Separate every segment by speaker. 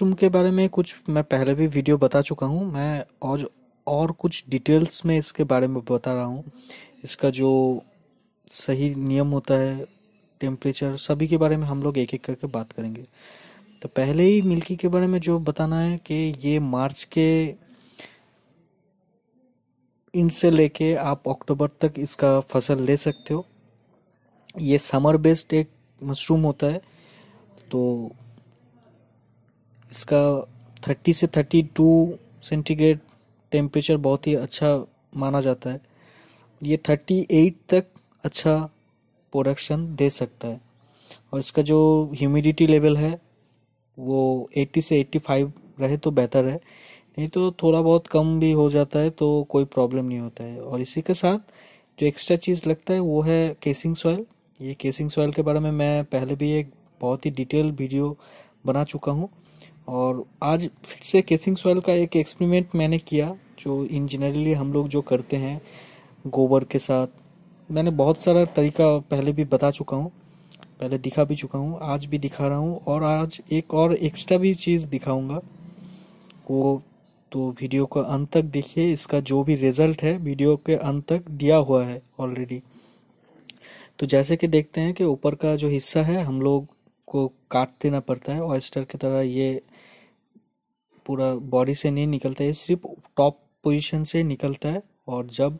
Speaker 1: room के बारे में कुछ मैं पहले भी वीडियो बता चुका हूँ मैं और और कुछ डिटेल्स में इसके बारे में बता रहा हूँ इसका जो सही नियम होता है टेम्परेचर सभी के बारे में हम लोग एक एक करके बात करेंगे तो पहले ही मिल्की के बारे में जो बताना है कि ये मार्च के इनसे लेके आप अक्टूबर तक इसका फसल ले सकते हो ये समर बेस्ड एक मशरूम होता है तो इसका 30 से 32 सेंटीग्रेड टेम्परेचर बहुत ही अच्छा माना जाता है ये 38 तक अच्छा प्रोडक्शन दे सकता है और इसका जो ह्यूमिडिटी लेवल है वो 80 से 85 रहे तो बेहतर है नहीं तो थोड़ा बहुत कम भी हो जाता है तो कोई प्रॉब्लम नहीं होता है और इसी के साथ जो एक्स्ट्रा चीज़ लगता है वो है केसिंग सॉयल ये केसिंग सॉयल के बारे में मैं पहले भी एक बहुत ही डिटेल वीडियो बना चुका हूँ और आज फिर से केसिंग सॉइल का एक एक्सपेरिमेंट मैंने किया जो इन जनरली हम लोग जो करते हैं गोबर के साथ मैंने बहुत सारा तरीका पहले भी बता चुका हूँ पहले दिखा भी चुका हूँ आज भी दिखा रहा हूँ और आज एक और एक्स्ट्रा भी चीज़ दिखाऊँगा वो तो वीडियो का अंत तक देखिए इसका जो भी रिजल्ट है वीडियो के अंत तक दिया हुआ है ऑलरेडी तो जैसे कि देखते हैं कि ऊपर का जो हिस्सा है हम लोग को काट देना पड़ता है ऑयस्टर की तरह ये पूरा बॉडी से नहीं निकलता है सिर्फ टॉप पोजीशन से निकलता है और जब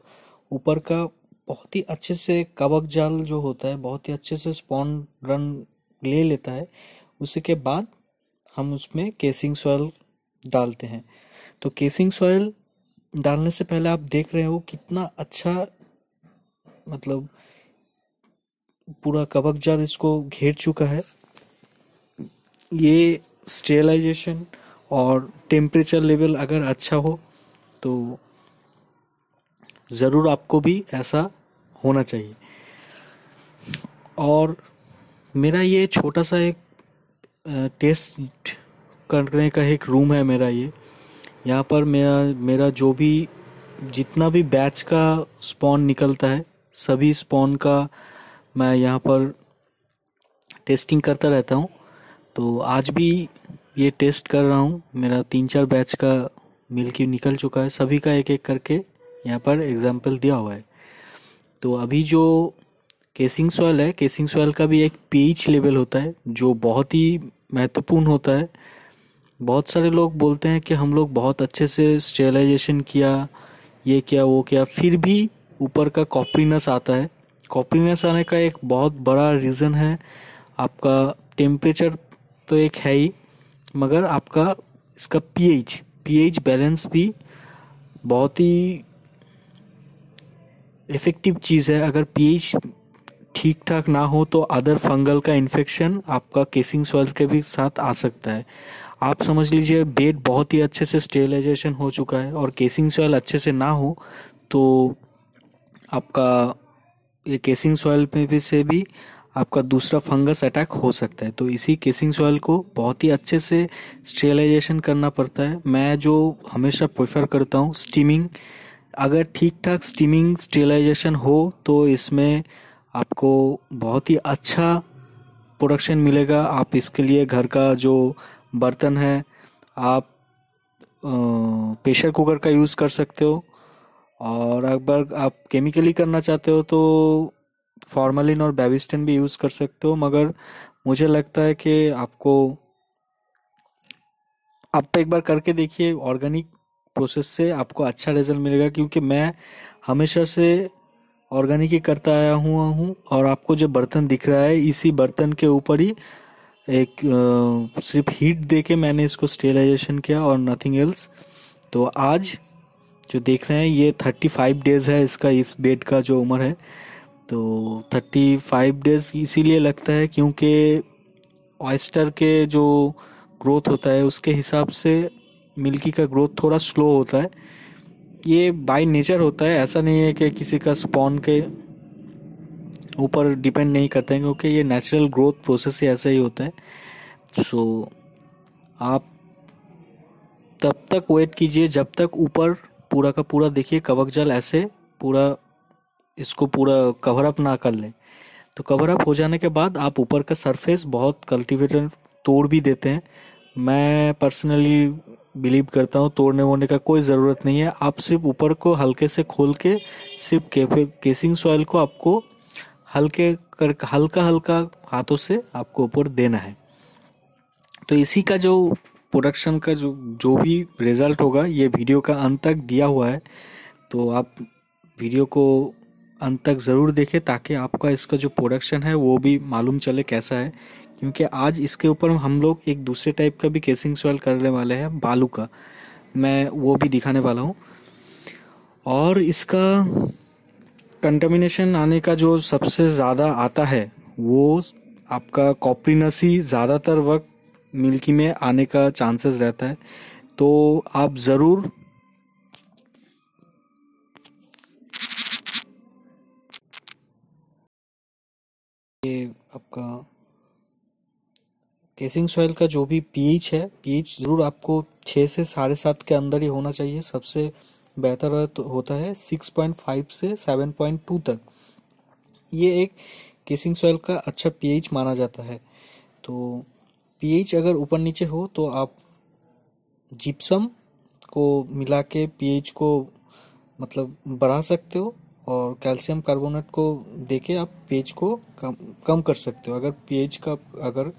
Speaker 1: ऊपर का बहुत ही अच्छे से कवक जाल जो होता है बहुत ही अच्छे से स्पॉन रन ले लेता है उसके बाद हम उसमें केसिंग सॉयल डालते हैं तो केसिंग सॉयल डालने से पहले आप देख रहे हो कितना अच्छा मतलब पूरा कवक जाल इसको घेर चुका है ये स्टेलाइजेशन और टेम्परेचर लेवल अगर अच्छा हो तो ज़रूर आपको भी ऐसा होना चाहिए और मेरा ये छोटा सा एक टेस्ट करने का एक रूम है मेरा ये यहाँ पर मेरा मेरा जो भी जितना भी बैच का स्पॉन निकलता है सभी स्पॉन का मैं यहाँ पर टेस्टिंग करता रहता हूँ तो आज भी ये टेस्ट कर रहा हूँ मेरा तीन चार बैच का मिल के निकल चुका है सभी का एक एक करके यहाँ पर एग्जाम्पल दिया हुआ है तो अभी जो केसिंग सॉयल है केसिंग सॉयल का भी एक पीएच लेवल होता है जो बहुत ही महत्वपूर्ण होता है बहुत सारे लोग बोलते हैं कि हम लोग बहुत अच्छे से स्टेलाइजेशन किया ये किया वो किया फिर भी ऊपर का कॉपरीनेस आता है कॉपरीनेस आने का एक बहुत बड़ा रीज़न है आपका टेम्परेचर तो एक है ही मगर आपका इसका पीएच पीएच बैलेंस भी बहुत ही इफ़ेक्टिव चीज़ है अगर पीएच ठीक ठाक ना हो तो अदर फंगल का इन्फेक्शन आपका केसिंग सॉइल के भी साथ आ सकता है आप समझ लीजिए बेड बहुत ही अच्छे से स्टेलाइजेशन हो चुका है और केसिंग सॉइल अच्छे से ना हो तो आपका ये केसिंग सॉइल में भी से भी आपका दूसरा फंगस अटैक हो सकता है तो इसी केसिंग सॉइल को बहुत ही अच्छे से स्टेलाइजेशन करना पड़ता है मैं जो हमेशा प्रेफर करता हूँ स्टीमिंग अगर ठीक ठाक स्टीमिंग स्टेलाइजेशन हो तो इसमें आपको बहुत ही अच्छा प्रोडक्शन मिलेगा आप इसके लिए घर का जो बर्तन है आप प्रेशर कुकर का यूज़ कर सकते हो और अगर आप केमिकली करना चाहते हो तो फॉर्मलिन और बेबिस्टिन भी यूज़ कर सकते हो मगर मुझे लगता है कि आपको आप तो एक बार करके देखिए ऑर्गेनिक प्रोसेस से आपको अच्छा रिजल्ट मिलेगा क्योंकि मैं हमेशा से ऑर्गेनिक ही करता आया हुआ हूँ और आपको जो बर्तन दिख रहा है इसी बर्तन के ऊपर ही एक आ, सिर्फ हीट दे के मैंने इसको स्टेलाइजेशन किया और नथिंग एल्स तो आज जो देख रहे हैं ये थर्टी फाइव डेज़ है इसका इस बेड का जो उम्र है तो थर्टी फाइव डेज इसीलिए लगता है क्योंकि ऑयस्टर के जो ग्रोथ होता है उसके हिसाब से मिल्की का ग्रोथ थोड़ा स्लो होता है ये बाय नेचर होता है ऐसा नहीं है कि किसी का स्पॉन के ऊपर डिपेंड नहीं करते हैं क्योंकि ये नेचुरल ग्रोथ प्रोसेस ही ऐसा ही होता है सो so, आप तब तक वेट कीजिए जब तक ऊपर पूरा का पूरा देखिए कवक जल ऐसे पूरा इसको पूरा कवर अप ना कर लें तो कवर अप हो जाने के बाद आप ऊपर का सरफेस बहुत कल्टीवेटर तोड़ भी देते हैं मैं पर्सनली बिलीव करता हूँ तोड़ने वोड़ने का कोई ज़रूरत नहीं है आप सिर्फ ऊपर को हल्के से खोल के सिर्फ केफे केसिंग सॉइल को आपको हल्के कर हल्का हल्का हाथों से आपको ऊपर देना है तो इसी का जो प्रोडक्शन का जो जो भी रिज़ल्ट होगा ये वीडियो का अंत तक दिया हुआ है तो आप वीडियो को अंत तक ज़रूर देखें ताकि आपका इसका जो प्रोडक्शन है वो भी मालूम चले कैसा है क्योंकि आज इसके ऊपर हम लोग एक दूसरे टाइप का भी केसिंग सॉइल करने वाले हैं बालू का मैं वो भी दिखाने वाला हूँ और इसका कंटामिनेशन आने का जो सबसे ज़्यादा आता है वो आपका कॉपरिनसी ज़्यादातर वक्त मिल्की में आने का चांसेस रहता है तो आप ज़रूर ये आपका केसिंग सॉइल का जो भी पीएच है पीएच ज़रूर आपको छः से साढ़े सात के अंदर ही होना चाहिए सबसे बेहतर तो होता है सिक्स पॉइंट फाइव से सेवन पॉइंट टू तक ये एक केसिंग सॉइल का अच्छा पीएच माना जाता है तो पीएच अगर ऊपर नीचे हो तो आप जिप्सम को मिला के पीएच को मतलब बढ़ा सकते हो और कैल्शियम कार्बोनेट को देके आप पेज को कम कम कर सकते हो अगर पेज का अगर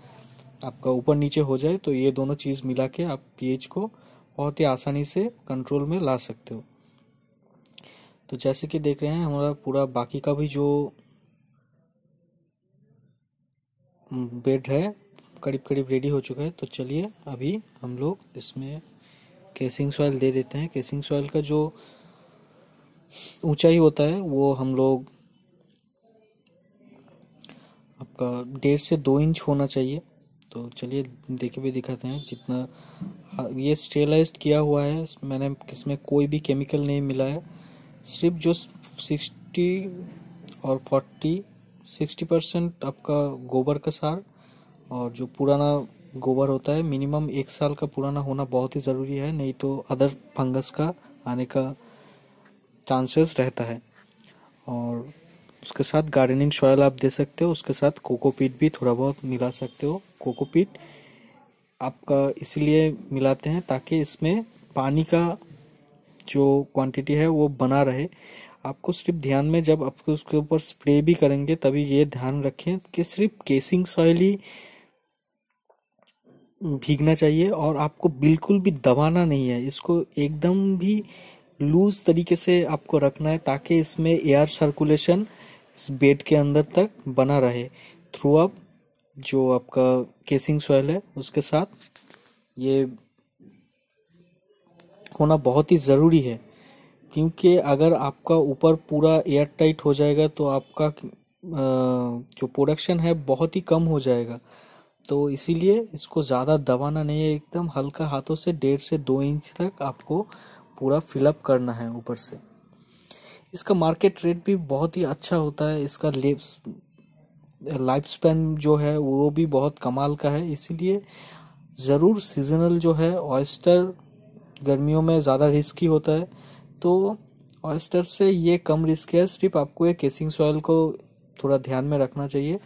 Speaker 1: आपका ऊपर नीचे हो जाए तो ये दोनों चीज़ मिला के आप पेज को बहुत ही आसानी से कंट्रोल में ला सकते हो तो जैसे कि देख रहे हैं हमारा पूरा बाकी का भी जो बेड है करीब करीब रेडी हो चुका है तो चलिए अभी हम लोग इसमें केसिंग सॉइल दे देते हैं केसिंग सॉइल का जो ऊंचाई होता है वो हम लोग आपका डेढ़ से दो इंच होना चाहिए तो चलिए देखे भी दिखाते हैं जितना हाँ, ये स्टेलाइज किया हुआ है मैंने इसमें कोई भी केमिकल नहीं मिला है सिर्फ जो सिक्सटी और फोर्टी सिक्सटी परसेंट आपका गोबर का सार और जो पुराना गोबर होता है मिनिमम एक साल का पुराना होना बहुत ही ज़रूरी है नहीं तो अदर फंगस का आने का चांसेस रहता है और उसके साथ गार्डनिंग सॉयल आप दे सकते हो उसके साथ कोकोपीट भी थोड़ा बहुत मिला सकते हो कोकोपीट आपका इसलिए मिलाते हैं ताकि इसमें पानी का जो क्वांटिटी है वो बना रहे आपको सिर्फ ध्यान में जब आप उसके ऊपर स्प्रे भी करेंगे तभी ये ध्यान रखें कि सिर्फ केसिंग सॉयल ही भीगना चाहिए और आपको बिल्कुल भी दबाना नहीं है इसको एकदम भी लूज तरीके से आपको रखना है ताकि इसमें एयर सर्कुलेशन बेड के अंदर तक बना रहे थ्रू अप जो आपका केसिंग सॉयल है उसके साथ ये होना बहुत ही ज़रूरी है क्योंकि अगर आपका ऊपर पूरा एयर टाइट हो जाएगा तो आपका जो प्रोडक्शन है बहुत ही कम हो जाएगा तो इसीलिए इसको ज़्यादा दबाना नहीं है एकदम हल्का हाथों से डेढ़ से दो इंच तक आपको पूरा फिलअप करना है ऊपर से इसका मार्केट रेट भी बहुत ही अच्छा होता है इसका लेप्स लाइफ स्पैन जो है वो भी बहुत कमाल का है इसीलिए ज़रूर सीजनल जो है ऑयस्टर गर्मियों में ज़्यादा रिस्की होता है तो ऑयस्टर से ये कम रिस्क है सिर्फ आपको ये केसिंग सॉयल को थोड़ा ध्यान में रखना चाहिए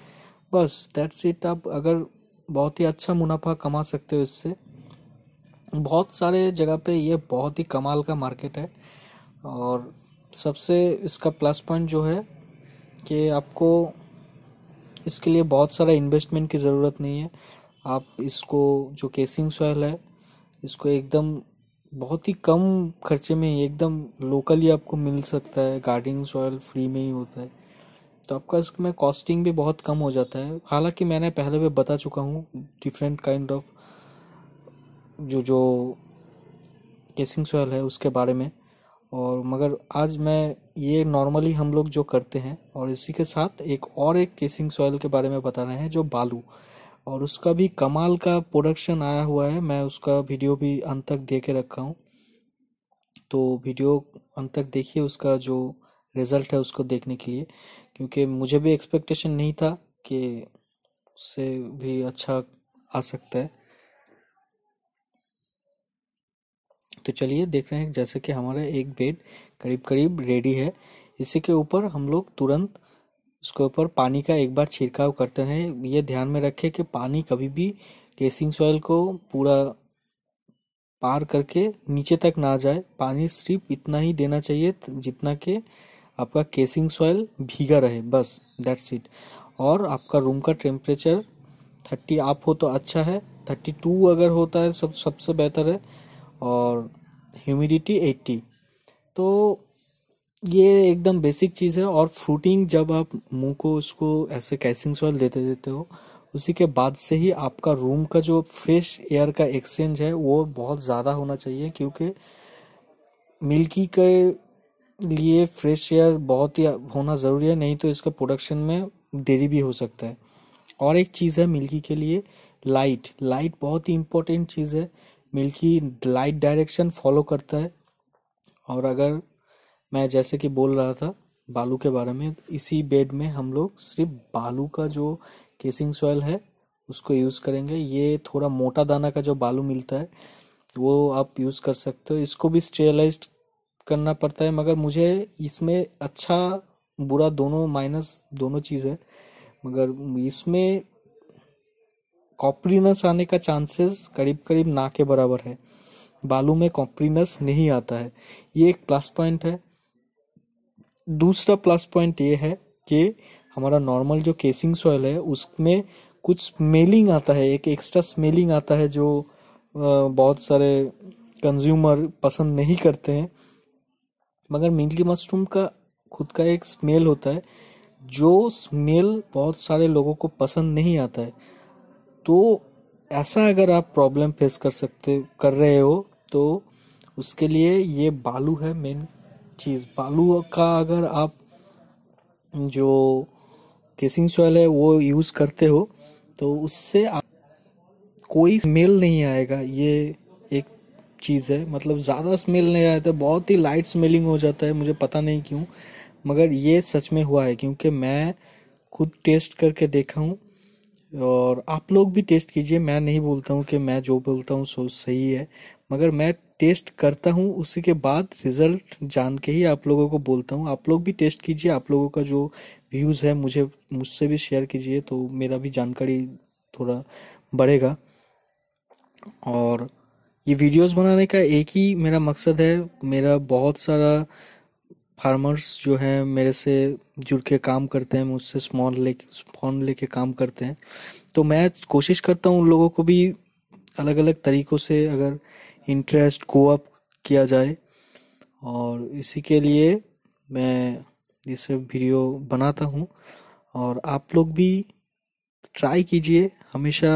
Speaker 1: बस दैट्स इट आप अगर बहुत ही अच्छा मुनाफा कमा सकते हो इससे बहुत सारे जगह पे ये बहुत ही कमाल का मार्केट है और सबसे इसका प्लस पॉइंट जो है कि आपको इसके लिए बहुत सारा इन्वेस्टमेंट की ज़रूरत नहीं है आप इसको जो केसिंग सॉयल है इसको एकदम बहुत ही कम खर्चे में ही एकदम लोकली आपको मिल सकता है गार्डनिंग सॉयल फ्री में ही होता है तो आपका इसमें कॉस्टिंग भी बहुत कम हो जाता है हालांकि मैंने पहले भी बता चुका हूँ डिफरेंट काइंड ऑफ जो जो केसिंग सोयल है उसके बारे में और मगर आज मैं ये नॉर्मली हम लोग जो करते हैं और इसी के साथ एक और एक केसिंग सॉयल के बारे में बता रहे हैं जो बालू और उसका भी कमाल का प्रोडक्शन आया हुआ है मैं उसका वीडियो भी अंत तक दे के रखा हूँ तो वीडियो अंत तक देखिए उसका जो रिज़ल्ट है उसको देखने के लिए क्योंकि मुझे भी एक्सपेक्टेशन नहीं था कि उससे भी अच्छा आ सकता है तो चलिए देख रहे हैं जैसे कि हमारा एक बेड करीब करीब रेडी है इसी के ऊपर हम लोग तुरंत उसके ऊपर पानी का एक बार छिड़काव करते हैं ये ध्यान में रखें कि पानी कभी भी केसिंग सॉइल को पूरा पार करके नीचे तक ना जाए पानी सिर्फ इतना ही देना चाहिए जितना के आपका केसिंग सॉइल भीगा रहे बस दैट्स इट और आपका रूम का टेम्परेचर थर्टी आप हो तो अच्छा है थर्टी टू अगर होता है सब सबसे बेहतर है और ह्यूमिडिटी एट्टी तो ये एकदम बेसिक चीज़ है और फ्रूटिंग जब आप मुंह को उसको ऐसे कैसिंग सॉइल देते देते हो उसी के बाद से ही आपका रूम का जो फ्रेश एयर का एक्सचेंज है वो बहुत ज़्यादा होना चाहिए क्योंकि मिल्की के लिए फ्रेश एयर बहुत ही होना ज़रूरी है नहीं तो इसका प्रोडक्शन में देरी भी हो सकता है और एक चीज़ है मिल्की के लिए लाइट लाइट बहुत ही इम्पोर्टेंट चीज़ है मिल्की लाइट डायरेक्शन फॉलो करता है और अगर मैं जैसे कि बोल रहा था बालू के बारे में इसी बेड में हम लोग सिर्फ बालू का जो केसिंग सॉयल है उसको यूज़ करेंगे ये थोड़ा मोटा दाना का जो बालू मिलता है वो आप यूज़ कर सकते हो इसको भी स्टेलाइज करना पड़ता है मगर मुझे इसमें अच्छा बुरा दोनों माइनस दोनों चीज़ है मगर इसमें कॉप्रीनस आने का चांसेस करीब करीब ना के बराबर है बालू में कॉप्रीनस नहीं आता है ये एक प्लस पॉइंट है दूसरा प्लस पॉइंट ये है कि हमारा नॉर्मल जो केसिंग सॉइल है उसमें कुछ स्मेलिंग आता है एक एक्स्ट्रा स्मेलिंग आता है जो बहुत सारे कंज्यूमर पसंद नहीं करते हैं मगर मिल्की मशरूम का खुद का एक स्मेल होता है जो स्मेल बहुत सारे लोगों को पसंद नहीं आता है तो ऐसा अगर आप प्रॉब्लम फेस कर सकते कर रहे हो तो उसके लिए ये बालू है मेन चीज़ बालू का अगर आप जो केसिंग सॉयल है वो यूज़ करते हो तो उससे आप कोई स्मेल नहीं आएगा ये एक चीज़ है मतलब ज़्यादा स्मेल नहीं आया था बहुत ही लाइट स्मेलिंग हो जाता है मुझे पता नहीं क्यों मगर ये सच में हुआ है क्योंकि मैं खुद टेस्ट करके देखा हूँ और आप लोग भी टेस्ट कीजिए मैं नहीं बोलता हूँ कि मैं जो बोलता हूँ सो सही है मगर मैं टेस्ट करता हूँ उसी के बाद रिजल्ट जान के ही आप लोगों को बोलता हूँ आप लोग भी टेस्ट कीजिए आप लोगों का जो व्यूज़ है मुझे मुझसे भी शेयर कीजिए तो मेरा भी जानकारी थोड़ा बढ़ेगा और ये वीडियोस बनाने का एक ही मेरा मकसद है मेरा बहुत सारा फार्मर्स जो है मेरे से जुड़ के काम करते हैं मुझसे स्मॉल ले स्पॉन लेके काम करते हैं तो मैं कोशिश करता हूँ उन लोगों को भी अलग अलग तरीक़ों से अगर इंटरेस्ट को अप किया जाए और इसी के लिए मैं ये सब वीडियो बनाता हूँ और आप लोग भी ट्राई कीजिए हमेशा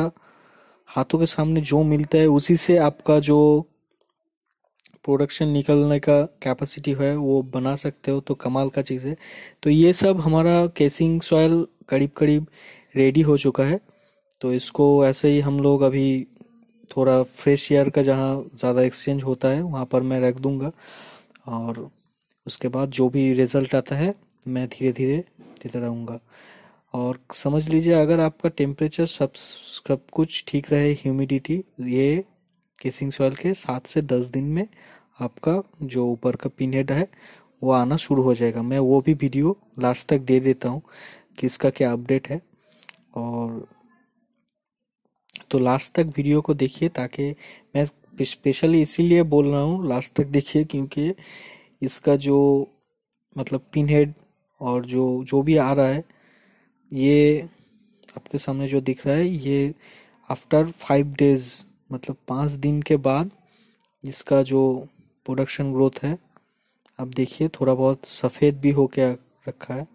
Speaker 1: हाथों के सामने जो मिलता है उसी से आपका जो प्रोडक्शन निकलने का कैपेसिटी है वो बना सकते हो तो कमाल का चीज़ है तो ये सब हमारा केसिंग सॉयल करीब करीब रेडी हो चुका है तो इसको ऐसे ही हम लोग अभी थोड़ा फ्रेश एयर का जहाँ ज़्यादा एक्सचेंज होता है वहाँ पर मैं रख दूँगा और उसके बाद जो भी रिज़ल्ट आता है मैं धीरे धीरे देते रहूँगा और समझ लीजिए अगर आपका टेम्परेचर सब सब कुछ ठीक रहे ह्यूमिडिटी ये केसिंग सॉइल के सात से दस दिन में आपका जो ऊपर का पिन हेड है वो आना शुरू हो जाएगा मैं वो भी वीडियो लास्ट तक दे देता हूँ कि इसका क्या अपडेट है और तो लास्ट तक वीडियो को देखिए ताकि मैं स्पेशली इसीलिए बोल रहा हूँ लास्ट तक देखिए क्योंकि इसका जो मतलब पिन हेड और जो जो भी आ रहा है ये आपके सामने जो दिख रहा है ये आफ्टर फाइव डेज़ मतलब पाँच दिन के बाद इसका जो प्रोडक्शन ग्रोथ है आप देखिए थोड़ा बहुत सफ़ेद भी हो के रखा है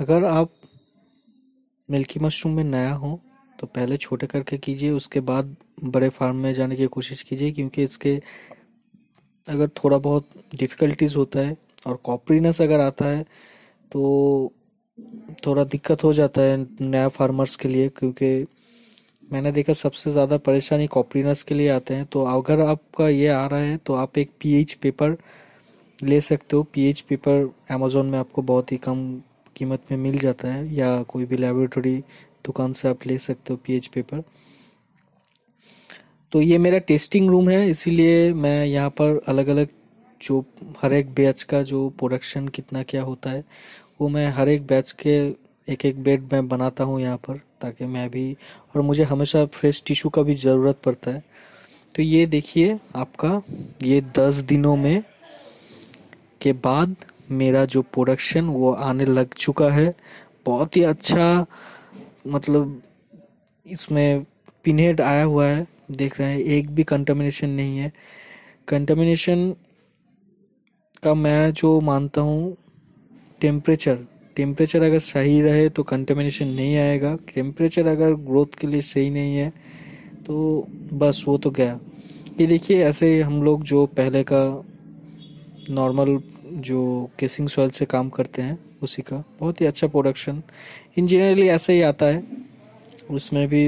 Speaker 1: अगर आप मिल्की मशरूम में नया हों तो पहले छोटे करके कीजिए उसके बाद बड़े फार्म में जाने की कोशिश कीजिए क्योंकि इसके अगर थोड़ा बहुत डिफ़िकल्टीज़ होता है और कॉपरीनेस अगर आता है तो थोड़ा दिक्कत हो जाता है नया फार्मर्स के लिए क्योंकि मैंने देखा सबसे ज़्यादा परेशानी कॉपरीनस के लिए आते हैं तो अगर आपका ये आ रहा है तो आप एक पीएच पेपर ले सकते हो पीएच पेपर अमेज़ोन में आपको बहुत ही कम कीमत में मिल जाता है या कोई भी लेबोरेटरी दुकान तो से आप ले सकते हो पीएच पेपर तो ये मेरा टेस्टिंग रूम है इसीलिए मैं यहाँ पर अलग अलग जो हर एक बैच का जो प्रोडक्शन कितना क्या होता है वो मैं हर एक बैच के एक एक बेड मैं बनाता हूँ यहाँ पर ताकि मैं भी और मुझे हमेशा फ्रेश टिश्यू का भी ज़रूरत पड़ता है तो ये देखिए आपका ये दस दिनों में के बाद मेरा जो प्रोडक्शन वो आने लग चुका है बहुत ही अच्छा मतलब इसमें पिनहेड आया हुआ है देख रहे हैं एक भी कंटामिनेशन नहीं है कंटामिनेशन का मैं जो मानता हूँ टेम्परेचर टेम्परेचर अगर सही रहे तो कंटेमिनेशन नहीं आएगा टेम्परेचर अगर ग्रोथ के लिए सही नहीं है तो बस वो तो गया ये देखिए ऐसे हम लोग जो पहले का नॉर्मल जो केसिंग सॉइल से काम करते हैं उसी का बहुत ही अच्छा प्रोडक्शन इंजीनियरली ऐसे ही आता है उसमें भी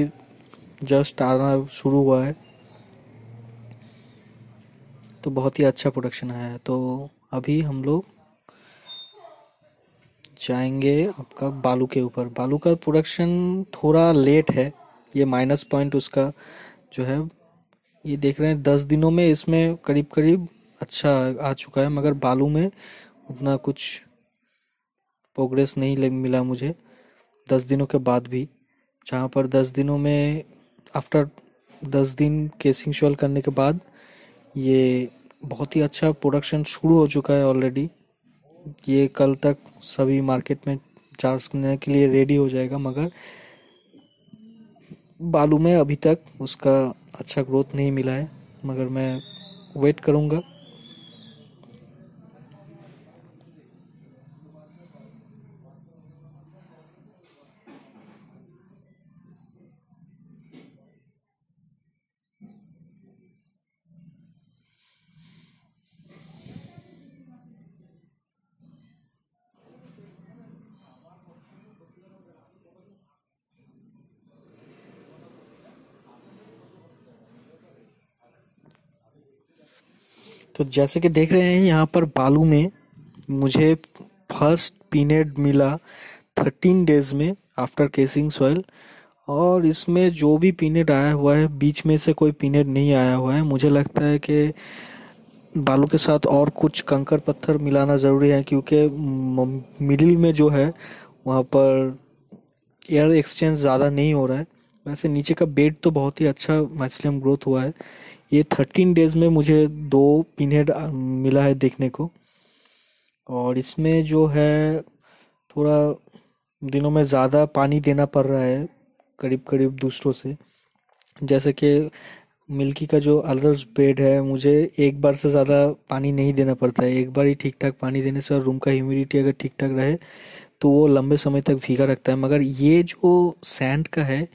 Speaker 1: जस्ट आना शुरू हुआ है तो बहुत ही अच्छा प्रोडक्शन आया है तो अभी हम लोग जाएंगे आपका बालू के ऊपर बालू का प्रोडक्शन थोड़ा लेट है ये माइनस पॉइंट उसका जो है ये देख रहे हैं दस दिनों में इसमें करीब करीब अच्छा आ चुका है मगर बालू में उतना कुछ प्रोग्रेस नहीं मिला मुझे दस दिनों के बाद भी जहाँ पर दस दिनों में आफ्टर दस दिन केसिंग शॉल करने के बाद ये बहुत ही अच्छा प्रोडक्शन शुरू हो चुका है ऑलरेडी ये कल तक सभी मार्केट में करने के लिए रेडी हो जाएगा मगर बालू में अभी तक उसका अच्छा ग्रोथ नहीं मिला है मगर मैं वेट करूँगा तो जैसे कि देख रहे हैं यहाँ पर बालू में मुझे फर्स्ट पीनेड मिला थर्टीन डेज में आफ्टर केसिंग सॉइल और इसमें जो भी पीनेड आया हुआ है बीच में से कोई पीनेड नहीं आया हुआ है मुझे लगता है कि बालू के साथ और कुछ कंकर पत्थर मिलाना ज़रूरी है क्योंकि मिडिल में जो है वहाँ पर एयर एक्सचेंज ज़्यादा नहीं हो रहा है वैसे नीचे का बेड तो बहुत ही अच्छा मैक्सिमम ग्रोथ हुआ है ये थर्टीन डेज में मुझे दो पिन हेड मिला है देखने को और इसमें जो है थोड़ा दिनों में ज़्यादा पानी देना पड़ रहा है करीब करीब दूसरों से जैसे कि मिल्की का जो अदर्स बेड है मुझे एक बार से ज़्यादा पानी नहीं देना पड़ता है एक बार ही ठीक ठाक पानी देने से और रूम का ह्यूमिडिटी अगर ठीक ठाक रहे तो वो लंबे समय तक भीगा रखता है मगर ये जो सैंड का है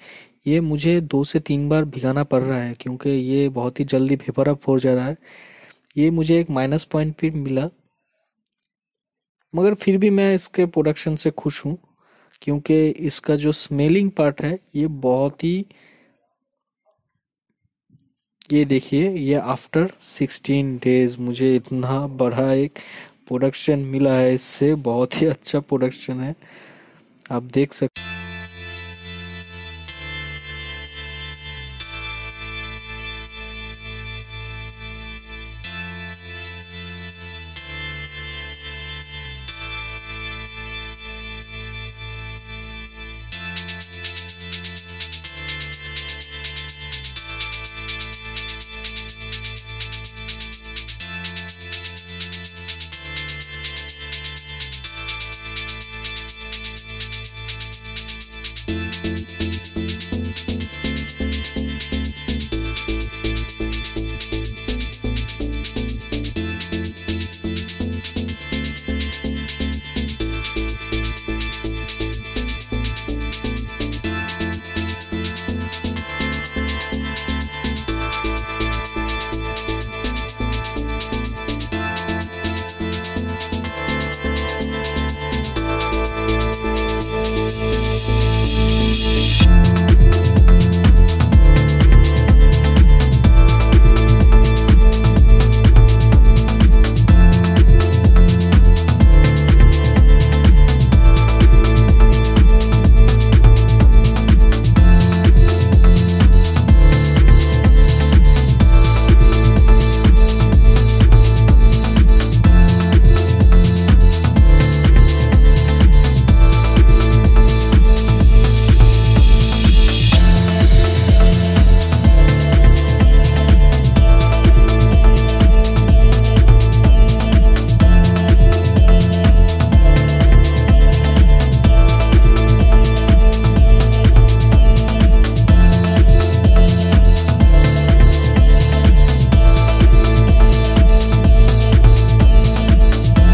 Speaker 1: ये मुझे दो से तीन बार भिगाना पड़ रहा है क्योंकि ये बहुत ही जल्दी पेपर अप हो जा रहा है ये मुझे एक माइनस पॉइंट भी मिला मगर फिर भी मैं इसके प्रोडक्शन से खुश हूँ क्योंकि इसका जो स्मेलिंग पार्ट है ये बहुत ही ये देखिए ये आफ्टर सिक्सटीन डेज मुझे इतना बड़ा एक प्रोडक्शन मिला है इससे बहुत ही अच्छा प्रोडक्शन है आप देख सकते